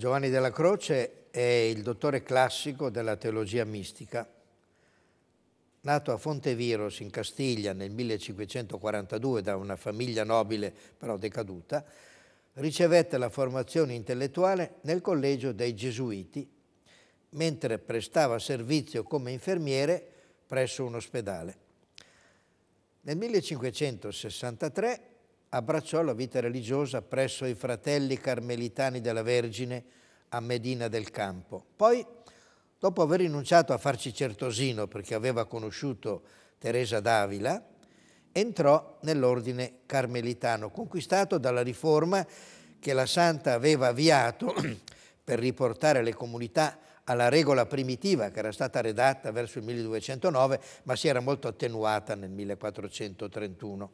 Giovanni della Croce è il dottore classico della teologia mistica. Nato a Fonteviros in Castiglia nel 1542 da una famiglia nobile però decaduta, ricevette la formazione intellettuale nel collegio dei Gesuiti, mentre prestava servizio come infermiere presso un ospedale. Nel 1563 abbracciò la vita religiosa presso i fratelli carmelitani della Vergine a Medina del Campo. Poi, dopo aver rinunciato a farci certosino perché aveva conosciuto Teresa d'Avila, entrò nell'ordine carmelitano, conquistato dalla riforma che la santa aveva avviato per riportare le comunità alla regola primitiva che era stata redatta verso il 1209, ma si era molto attenuata nel 1431.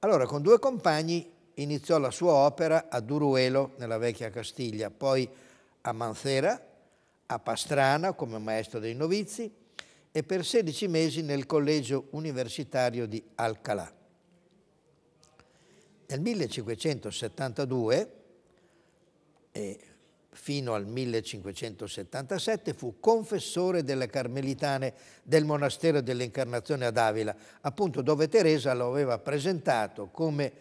Allora, con due compagni iniziò la sua opera a Duruelo, nella vecchia Castiglia, poi a Manzera, a Pastrana come maestro dei novizi e per 16 mesi nel collegio universitario di Alcalà. Nel 1572, fino al 1577 fu confessore delle Carmelitane del monastero dell'Incarnazione ad Avila, appunto dove Teresa lo aveva presentato come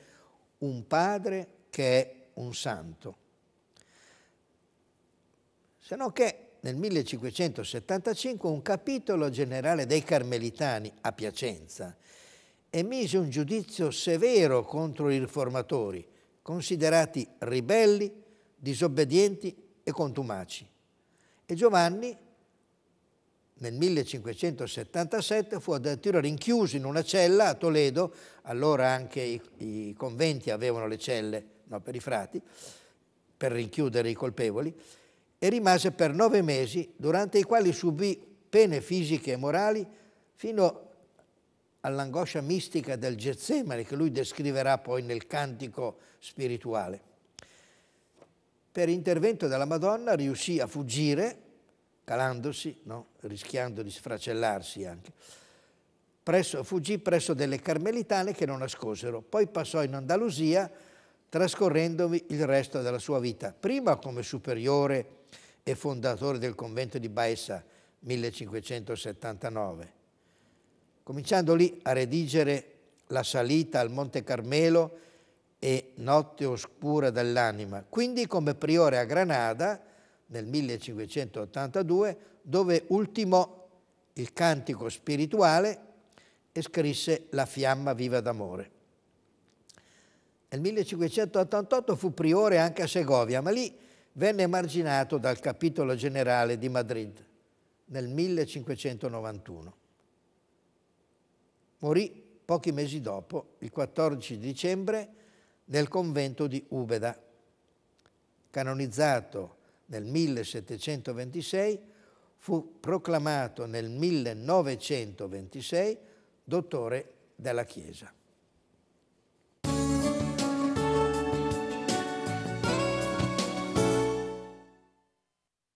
un padre che è un santo. Se no che nel 1575 un capitolo generale dei Carmelitani a Piacenza emise un giudizio severo contro i riformatori, considerati ribelli, disobbedienti e contumaci. E Giovanni nel 1577 fu addirittura rinchiuso in una cella a Toledo, allora anche i, i conventi avevano le celle no, per i frati, per rinchiudere i colpevoli, e rimase per nove mesi, durante i quali subì pene fisiche e morali fino all'angoscia mistica del Getsemane, che lui descriverà poi nel cantico spirituale per intervento della Madonna riuscì a fuggire, calandosi, no? rischiando di sfracellarsi anche, presso, fuggì presso delle carmelitane che lo nascosero. Poi passò in Andalusia trascorrendovi il resto della sua vita, prima come superiore e fondatore del convento di Baessa 1579, cominciando lì a redigere la salita al Monte Carmelo e notte oscura dell'anima. Quindi come priore a Granada nel 1582, dove ultimò il cantico spirituale e scrisse La fiamma viva d'amore. Nel 1588 fu priore anche a Segovia, ma lì venne emarginato dal capitolo generale di Madrid nel 1591. Morì pochi mesi dopo, il 14 dicembre nel convento di Ubeda. Canonizzato nel 1726, fu proclamato nel 1926 dottore della Chiesa.